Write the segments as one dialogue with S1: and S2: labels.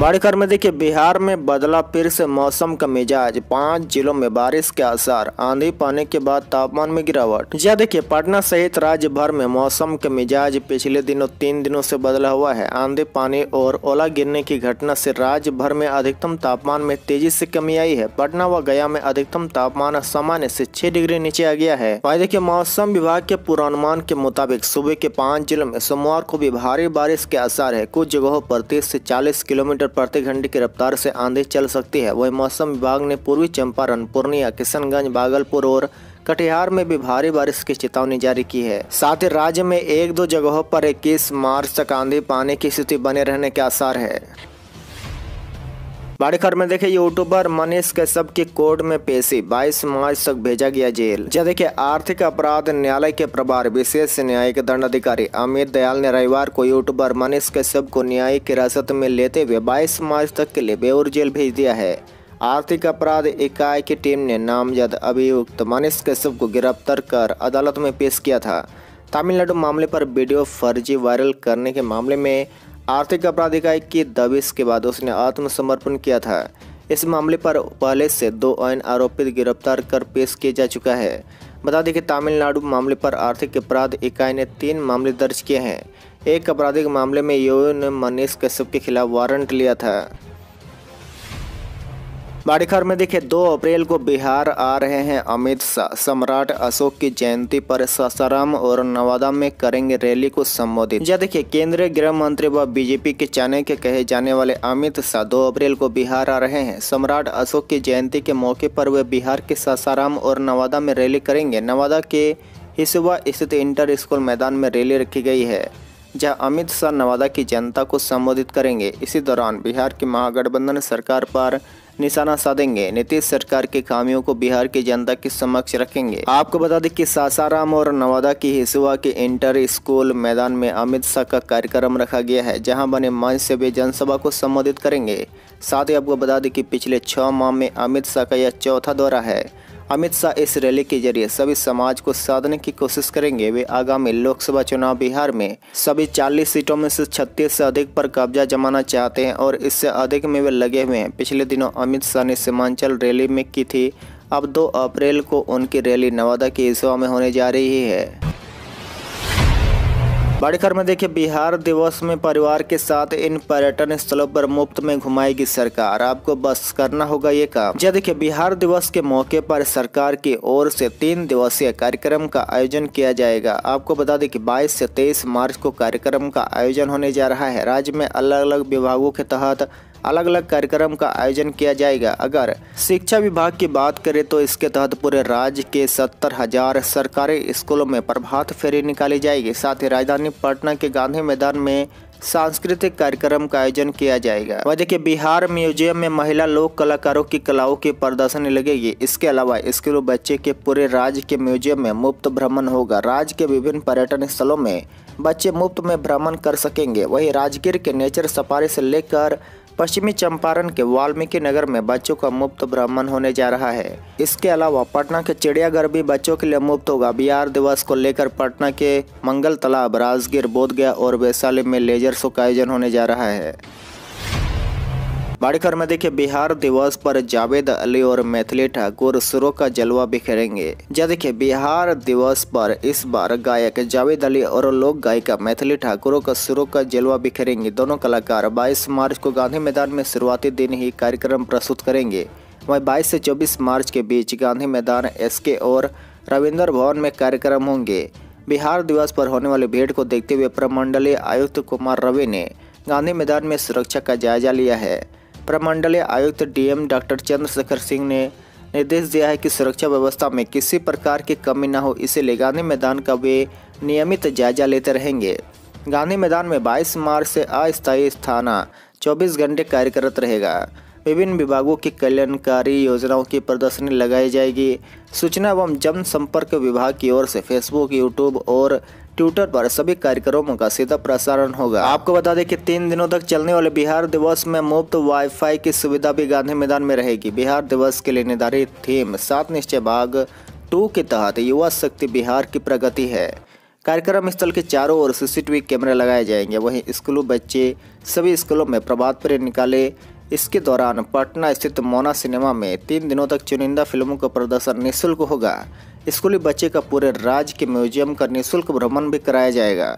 S1: बड़ी खबर में देखिए बिहार में बदला फिर से मौसम का मिजाज पांच जिलों में बारिश के आसार आंधी पानी के बाद तापमान में गिरावट यह देखिए पटना सहित राज्य भर में मौसम का मिजाज पिछले दिनों तीन दिनों से बदला हुआ है आंधी पानी और ओला गिरने की घटना से राज्य भर में अधिकतम तापमान में तेजी से कमी आई है पटना व गया में अधिकतम तापमान सामान्य से छह डिग्री नीचे आ गया है वही देखिये मौसम विभाग के पूर्वानुमान के मुताबिक सुबह के पांच जिलों में सोमवार को भी भारी बारिश के आसार है कुछ जगहों पर तीस से चालीस किलोमीटर प्रति घंटे की रफ्तार से आंधी चल सकती है वही मौसम विभाग ने पूर्वी चंपारण पूर्णिया किशनगंज भागलपुर और कटिहार में भी भारी बारिश की चेतावनी जारी की है साथ ही राज्य में एक दो जगहों पर 21 मार्च तक आंधी पानी की स्थिति बने रहने के आसार है बड़ी खबर में देखे यूट्यूबर मनीष कश्यप की कोर्ट में पेशी 22 मार्च तक भेजा गया जेल जब देखे आर्थिक अपराध न्यायालय के प्रभार विशेष न्यायिक दंडाधिकारी अमित दयाल ने रविवार को यूट्यूबर मनीष कश्यप को न्यायिक हिरासत में लेते हुए बाईस मार्च तक के लिए बेउर जेल भेज दिया है आर्थिक अपराध इकाई की टीम ने नामजद अभियुक्त मनीष कश्यप को गिरफ्तार कर अदालत में पेश किया था तमिलनाडु मामले पर वीडियो फर्जी वायरल करने के मामले में आर्थिक अपराध इकाई की दबिश के बाद उसने आत्मसमर्पण किया था इस मामले पर पहले से दो अन्य आरोपित गिरफ्तार कर पेश किया जा चुका है बता दें कि तमिलनाडु मामले पर आर्थिक अपराध इकाई ने तीन मामले दर्ज किए हैं एक आपराधिक मामले में यो ने मनीष कश्यप के खिलाफ वारंट लिया था बड़ी खबर में देखिए 2 अप्रैल को बिहार आ रहे हैं अमित शाह सम्राट अशोक की जयंती पर सासाराम और नवादा में करेंगे रैली को संबोधित यह देखिए केंद्रीय गृह मंत्री व बीजेपी के चाने के कहे जाने वाले अमित शाह दो अप्रैल को बिहार आ रहे हैं सम्राट अशोक की जयंती के मौके पर वे बिहार के सासाराम और नवादा में रैली करेंगे नवादा के हिसुआ स्थित इंटर स्कूल मैदान में रैली रखी गई है जहाँ अमित शाह नवादा की जनता को संबोधित करेंगे इसी दौरान बिहार की महागठबंधन सरकार पर निशाना साधेंगे नीतीश सरकार के खामियों को बिहार की जनता के समक्ष रखेंगे आपको बता दें कि सासाराम और नवादा की हिसुआ के इंटर स्कूल मैदान में अमित शाह का कार्यक्रम रखा गया है जहाँ बने मंच से वे जनसभा को संबोधित करेंगे साथ ही आपको बता दें कि पिछले छह माह में अमित शाह का यह चौथा दौरा है अमित शाह इस रैली के जरिए सभी समाज को साधने की कोशिश करेंगे वे आगामी लोकसभा चुनाव बिहार में सभी 40 सीटों में से छत्तीस से अधिक पर कब्जा जमाना चाहते हैं और इससे अधिक में वे लगे हुए हैं पिछले दिनों अमित शाह ने सीमांचल रैली में की थी अब 2 अप्रैल को उनकी रैली नवादा के इसवा में होने जा रही है बड़ी खबर में देखिए बिहार दिवस में परिवार के साथ इन पर्यटन स्थलों पर मुफ्त में घुमाएगी सरकार आपको बस करना होगा ये काम जी हाँ, देखिए बिहार दिवस के मौके पर सरकार की ओर से तीन दिवसीय कार्यक्रम का आयोजन किया जाएगा आपको बता दें कि 22 से 23 मार्च को कार्यक्रम का आयोजन होने जा रहा है राज्य में अलग अलग विभागों के तहत अलग अलग कार्यक्रम का आयोजन किया जाएगा अगर शिक्षा विभाग की बात करें तो इसके तहत पूरे राज्य के सत्तर हजार सरकारी स्कूलों में प्रभात फेरी निकाली जाएगी साथ ही राजधानी पटना के गांधी मैदान में सांस्कृतिक कार्यक्रम का आयोजन किया जाएगा वह देखिए बिहार म्यूजियम में महिला लोक कलाकारों की कलाओं की प्रदर्शनी लगेगी इसके अलावा स्कूलों बच्चे के पूरे राज्य के म्यूजियम में मुफ्त भ्रमण होगा राज्य के विभिन्न पर्यटन स्थलों में बच्चे मुफ्त में भ्रमण कर सकेंगे वही राजगीर के नेचर सफारी से लेकर पश्चिमी चंपारण के वाल्मीकि नगर में बच्चों का मुफ्त भ्रमण होने जा रहा है इसके अलावा पटना के चिड़ियाघर भी बच्चों के लिए मुफ्त होगा बिहार दिवस को लेकर पटना के मंगल तालाब राजगीर बोधगया और वैशाली में लेजर शो का आयोजन होने जा रहा है बाड़ीखर में देखिए बिहार दिवस पर जावेद अली और मैथिली ठाकुर सुरों का जलवा बिखेरेंगे जब देखिए बिहार दिवस पर इस बार गायक जावेद अली और लोक गायिका मैथिली ठाकुरों का सुरों का जलवा बिखेरेंगे दोनों कलाकार 22 मार्च को गांधी मैदान में शुरुआती दिन ही कार्यक्रम प्रस्तुत करेंगे वहीं बाईस से चौबीस मार्च के बीच गांधी मैदान एस और रविंदर भवन में कार्यक्रम होंगे बिहार दिवस पर होने वाली भीड़ को देखते हुए प्रमंडलीय आयुक्त कुमार रवि ने गांधी मैदान में सुरक्षा का जायजा लिया है प्रमंडलीय आयुक्त डीएम डॉक्टर चंद्रशेखर सिंह ने निर्देश दिया है कि सुरक्षा व्यवस्था में किसी प्रकार की कमी न हो इसे ले गांधी मैदान का वे नियमित जायजा लेते रहेंगे गांधी मैदान में 22 मार्च से अस्थायी थाना 24 घंटे कार्यरत रहेगा विभिन्न विभागों की कल्याणकारी योजनाओं की प्रदर्शनी लगाई जाएगी सूचना एवं जनसंपर्क विभाग की ओर से फेसबुक यूट्यूब और ट्विटर पर सभी कार्यक्रमों का सीधा प्रसारण होगा आपको बता दें कि तीन दिनों तक चलने वाले बिहार दिवस में मुफ्त वाईफाई की सुविधा भी गांधी मैदान में रहेगी बिहार दिवस के लिए निर्धारित थीम सात निश्चय भाग टू के तहत युवा शक्ति बिहार की प्रगति है कार्यक्रम स्थल के चारों ओर सीसीटीवी कैमरे लगाए जाएंगे वहीं स्कूलों बच्चे सभी स्कूलों में प्रभात पर निकाले इसके दौरान पटना स्थित मोना सिनेमा में तीन दिनों तक चुनिंदा फिल्मों का प्रदर्शन निःशुल्क होगा स्कूली बच्चे का पूरे राज्य के म्यूजियम का निःशुल्क भ्रमण भी कराया जाएगा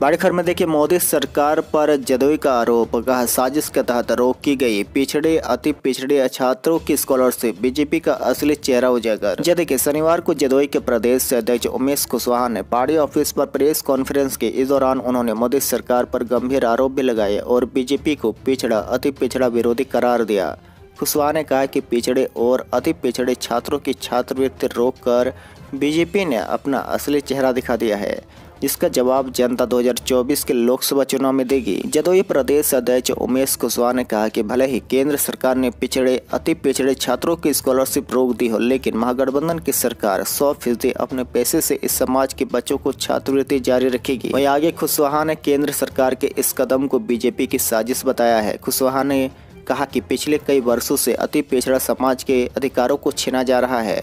S1: बाड़ीखर में देखिए मोदी सरकार पर जदोई का आरोप कहा साजिश के तहत रोक की गई पिछड़े अति पिछड़े छात्रों की स्कॉलरशिप बीजेपी का असली चेहरा उजागर यह देखिए शनिवार को जदोई के प्रदेश अध्यक्ष उमेश कुशवाहा ने पहाड़ी ऑफिस पर प्रेस कॉन्फ्रेंस की इस दौरान उन्होंने मोदी सरकार पर गंभीर आरोप भी लगाए और बीजेपी को पिछड़ा अति पिछड़ा विरोधी करार दिया कुशवाहा ने कहा कि पिछड़े और अति पिछड़े छात्रों की छात्रवृत्ति रोककर बीजेपी ने अपना असली चेहरा दिखा दिया है जिसका जवाब जनता 2024 के लोकसभा चुनाव में देगी जदोई प्रदेश अध्यक्ष उमेश कुशवाहा ने कहा कि भले ही केंद्र सरकार ने पिछड़े अति पिछड़े छात्रों की स्कॉलरशिप रोक दी हो लेकिन महागठबंधन की सरकार सौ फीसदी अपने पैसे से इस समाज के बच्चों को छात्रवृत्ति जारी रखेगी वही आगे कुशवाहा ने केंद्र सरकार के इस कदम को बीजेपी की साजिश बताया है कुशवाहा ने कहा कि पिछले कई वर्षों से अति पिछड़ा समाज के अधिकारों को छीना जा रहा है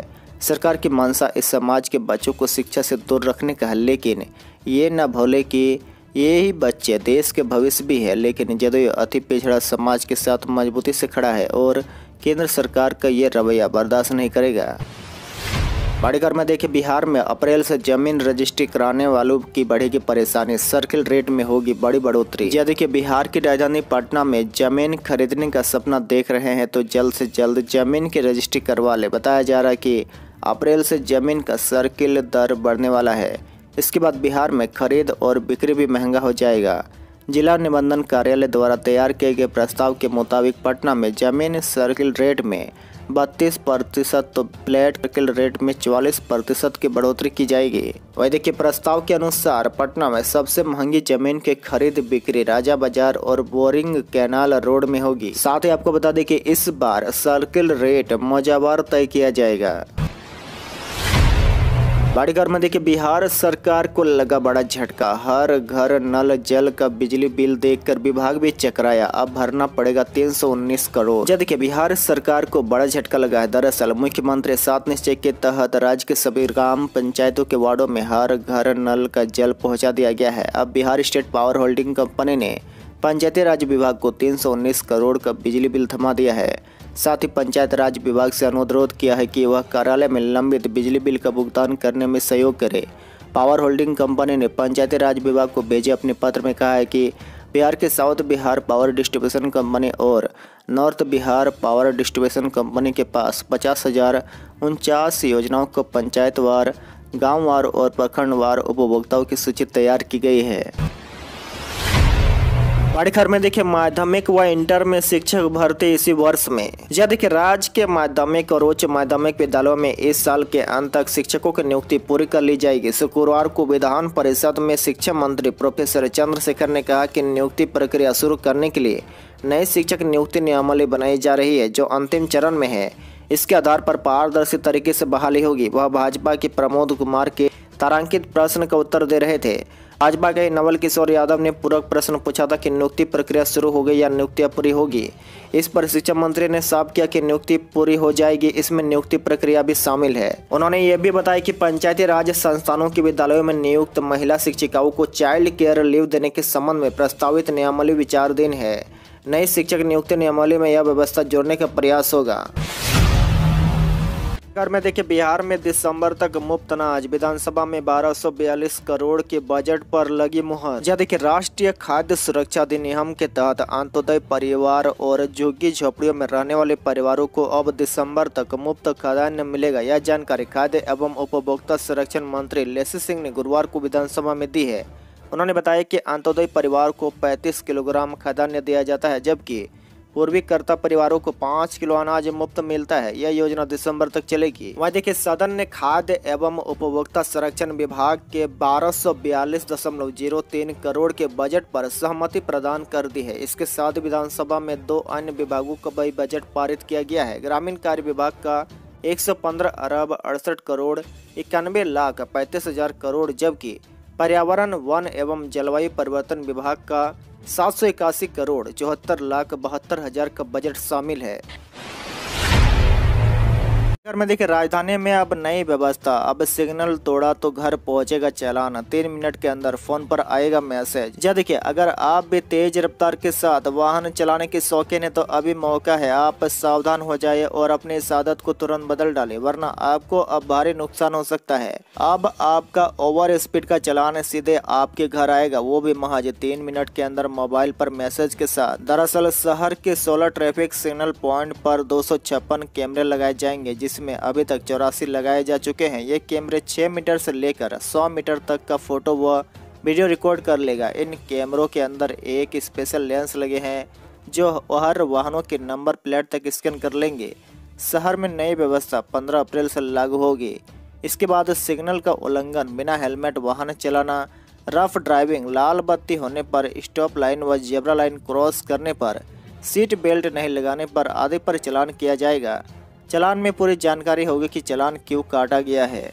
S1: सरकार की मंशा इस समाज के बच्चों को शिक्षा से दूर रखने का है लेकिन ये न भोले कि ये ही बच्चे देश के भविष्य भी है लेकिन ये अति पिछड़ा समाज के साथ मजबूती से खड़ा है और केंद्र सरकार का ये रवैया बर्दाश्त नहीं करेगा बाड़ीगर में देखिए बिहार में अप्रैल से जमीन रजिस्ट्री कराने वालों की बढ़ेगी परेशानी सर्किल रेट में होगी बड़ी बढ़ोतरी यह देखिए बिहार की राजधानी पटना में जमीन खरीदने का सपना देख रहे हैं तो जल्द से जल्द जमीन की रजिस्ट्री करवा ले बताया जा रहा है कि अप्रैल से जमीन का सर्किल दर बढ़ने वाला है इसके बाद बिहार में खरीद और बिक्री भी महंगा हो जाएगा जिला निबंधन कार्यालय द्वारा तैयार किए गए प्रस्ताव के मुताबिक पटना में जमीन सर्किल रेट में बत्तीस प्रतिशत तो फ्लैट सर्किल रेट में चवालीस प्रतिशत की बढ़ोतरी की जाएगी वैद्य के प्रस्ताव के अनुसार पटना में सबसे महंगी जमीन के खरीद बिक्री राजा बाजार और बोरिंग कैनाल रोड में होगी साथ ही आपको बता दें कि इस बार सर्किल रेट मोजावार तय किया जाएगा बाड़ीघर में देखिए बिहार सरकार को लगा बड़ा झटका हर घर नल जल का बिजली बिल देखकर विभाग भी चकराया अब भरना पड़ेगा 319 करोड़ जब देखिए बिहार सरकार को बड़ा झटका लगा है दरअसल मुख्यमंत्री सात निश्चय के तहत राज्य के सभी ग्राम पंचायतों के वार्डो में हर घर नल का जल पहुँचा दिया गया है अब Bihar state power holding company ने पंचायती राज विभाग को उन्नीस करोड़ का बिजली बिल थमा दिया है साथ ही पंचायत राज विभाग से अनुरोध किया है कि वह कार्यालय में लंबित बिजली बिल का भुगतान करने में सहयोग करे पावर होल्डिंग कंपनी ने पंचायती राज विभाग को भेजे अपने पत्र में कहा है कि बिहार के south Bihar power distribution company और north Bihar power distribution company के पास पचास हज़ार उनचास योजनाओं को पंचायतवार गांववार और प्रखंडवार उपभोक्ताओं की सूची तैयार की गई है बड़खर में देखिए माध्यमिक व इंटर में शिक्षक भर्ती इसी वर्ष में यह देखिए राज्य के माध्यमिक और उच्च माध्यमिक विद्यालयों में इस साल के अंत तक शिक्षकों की नियुक्ति पूरी कर ली जाएगी शुक्रवार को विधान परिषद में शिक्षा मंत्री प्रोफेसर चंद्रशेखर ने कहा कि नियुक्ति प्रक्रिया शुरू करने के लिए नए शिक्षक नियुक्ति नियमावली बनाई जा रही है जो अंतिम चरण में है इसके आधार पर पारदर्शी तरीके से बहाली होगी वह भाजपा के प्रमोद कुमार के तारांकित प्रश्न का उत्तर दे रहे थे भाजपा के नवल किशोर यादव ने पूरक प्रश्न पूछा था कि नियुक्ति प्रक्रिया शुरू हो गई या नियुक्तियां पूरी होगी इस पर शिक्षा मंत्री ने साफ किया कि नियुक्ति पूरी हो जाएगी इसमें नियुक्ति प्रक्रिया भी शामिल है उन्होंने ये भी बताया कि पंचायती राज संस्थानों के विद्यालयों में नियुक्त महिला शिक्षिकाओं को चाइल्ड केयर लीव देने के संबंध में प्रस्तावित नियमावली विचारधीन है नई शिक्षक नियुक्ति नियमावली में यह व्यवस्था जोड़ने का प्रयास होगा अगर में देखिए बिहार में दिसंबर तक मुफ्त अनाज विधानसभा में 1242 करोड़ के बजट पर लगी मुहर यह देखिए राष्ट्रीय खाद्य सुरक्षा अधिनियम के तहत अंतोदय परिवार और झुग्गी झोपड़ियों में रहने वाले परिवारों को अब दिसंबर तक मुफ्त खाद्यान्न मिलेगा यह जानकारी खाद्य एवं उपभोक्ता संरक्षण मंत्री लेसी सिंह ने गुरुवार को विधानसभा में दी है उन्होंने बताया की अंत्योदय परिवार को पैंतीस किलोग्राम खाद्यान्न दिया जाता है जबकि पूर्वी कर्ता परिवारों को पाँच किलो अनाज मुफ्त मिलता है यह योजना दिसंबर तक चलेगी वहीं देखिए सदन ने खाद्य एवं उपभोक्ता संरक्षण विभाग के बारह करोड़ के बजट पर सहमति प्रदान कर दी है इसके साथ विधानसभा में दो अन्य विभागों का भी बजट पारित किया गया है ग्रामीण कार्य विभाग का 115 अरब अड़सठ करोड़ इक्यानवे लाख पैंतीस हजार करोड़ जबकि पर्यावरण वन एवं जलवायु परिवर्तन विभाग का सात करोड़ चौहत्तर लाख बहत्तर हजार का बजट शामिल है अगर मैं देखिए राजधानी में अब नई व्यवस्था अब सिग्नल तोड़ा तो घर पहुंचेगा चलान तीन मिनट के अंदर फोन पर आएगा मैसेज या देखिए अगर आप भी तेज रफ्तार के साथ वाहन चलाने के शौकीन है तो अभी मौका है आप सावधान हो जाए और अपनी इस आदत को तुरंत बदल डाले वरना आपको अब भारी नुकसान हो सकता है अब आपका ओवर स्पीड का चलान सीधे आपके घर आएगा वो भी महाज तीन मिनट के अंदर मोबाइल पर मैसेज के साथ दरअसल शहर के सोलह ट्रैफिक सिग्नल पॉइंट पर दो कैमरे लगाए जाएंगे जिस 2020 में अभी तक चौरासी लगाए जा चुके हैं ये कैमरे 6 मीटर से लेकर 100 मीटर तक का फोटो व वीडियो रिकॉर्ड कर लेगा इन कैमरों के अंदर एक स्पेशल लेंस लगे हैं जो हर वाहनों के नंबर प्लेट तक स्कैन कर लेंगे शहर में नई व्यवस्था 15 अप्रैल से लागू होगी इसके बाद सिग्नल का उल्लंघन बिना हेलमेट वाहन चलाना रफ ड्राइविंग लाल बत्ती होने पर स्टॉप लाइन व जेबरा लाइन क्रॉस करने पर सीट बेल्ट नहीं लगाने पर आदि पर चलान किया जाएगा चलान में पूरी जानकारी होगी कि चलान क्यों काटा गया है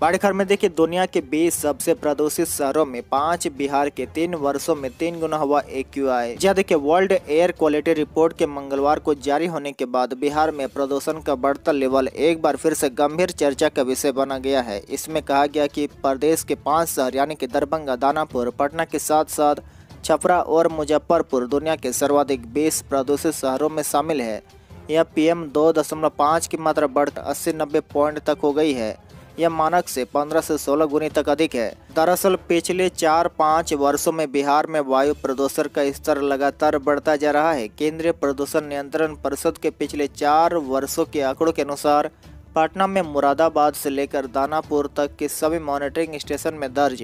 S1: बाड़ीघर में देखिए दुनिया के 20 सबसे प्रदूषित शहरों में पांच बिहार के तीन वर्षों में तीन गुना हुआ ए क्यू आई जहाँ देखिए वर्ल्ड एयर क्वालिटी रिपोर्ट के मंगलवार को जारी होने के बाद बिहार में प्रदूषण का बढ़ता लेवल एक बार फिर से गंभीर चर्चा का विषय बना गया है इसमें कहा गया कि प्रदेश के पाँच शहर यानी कि दरभंगा दानापुर पटना के साथ साथ छपरा और मुजफ्फरपुर दुनिया के सर्वाधिक बीस प्रदूषित शहरों में शामिल है यह पीएम दो दशमलव पाँच की मात्रा बढ़कर अस्सी नब्बे पॉइंट तक हो गई है यह मानक से 15 से 16 गुनी तक अधिक है दरअसल पिछले चार पाँच वर्षों में बिहार में वायु प्रदूषण का स्तर लगातार बढ़ता जा रहा है केंद्रीय प्रदूषण नियंत्रण परिषद के पिछले चार वर्षों के आंकड़ों के अनुसार पटना में मुरादाबाद से लेकर दानापुर तक के सभी मॉनिटरिंग स्टेशन में दर्ज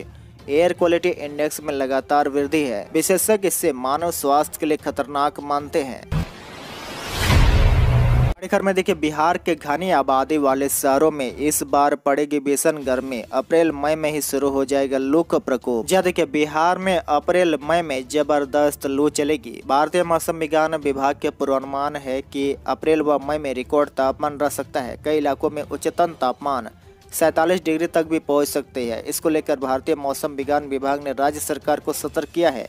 S1: एयर क्वालिटी इंडेक्स में लगातार वृद्धि है विशेषज्ञ इससे मानव स्वास्थ्य के लिए खतरनाक मानते हैं खबर में देखिए बिहार के घनी आबादी वाले शहरों में इस बार पड़ेगी भीषण गर्मी अप्रैल मई में ही शुरू हो जाएगा लू का प्रकोप जहाँ देखिए बिहार में अप्रैल मई में जबरदस्त लू चलेगी भारतीय मौसम विज्ञान विभाग के पूर्वानुमान है कि अप्रैल व मई में रिकॉर्ड तापमान रह सकता है कई इलाकों में उच्चतम तापमान सैतालीस डिग्री तक भी पहुँच सकते है इसको लेकर भारतीय मौसम विज्ञान विभाग ने राज्य सरकार को सतर्क किया है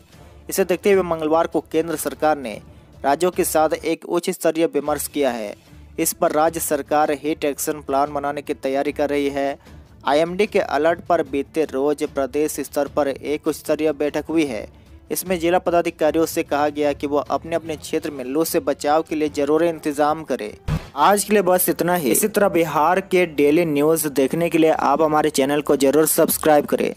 S1: इसे देखते हुए मंगलवार को केंद्र सरकार ने राज्यों के साथ एक उच्च स्तरीय विमर्श किया है इस पर राज्य सरकार हिट एक्शन प्लान बनाने की तैयारी कर रही है आईएमडी के अलर्ट पर बीते रोज प्रदेश स्तर पर एक उच्च स्तरीय बैठक हुई है इसमें जिला पदाधिकारियों से कहा गया कि वो अपने अपने क्षेत्र में लू से बचाव के लिए जरूरी इंतजाम करें आज के लिए बस इतना ही इसी तरह बिहार के डेली न्यूज़ देखने के लिए आप हमारे चैनल को जरूर सब्सक्राइब करें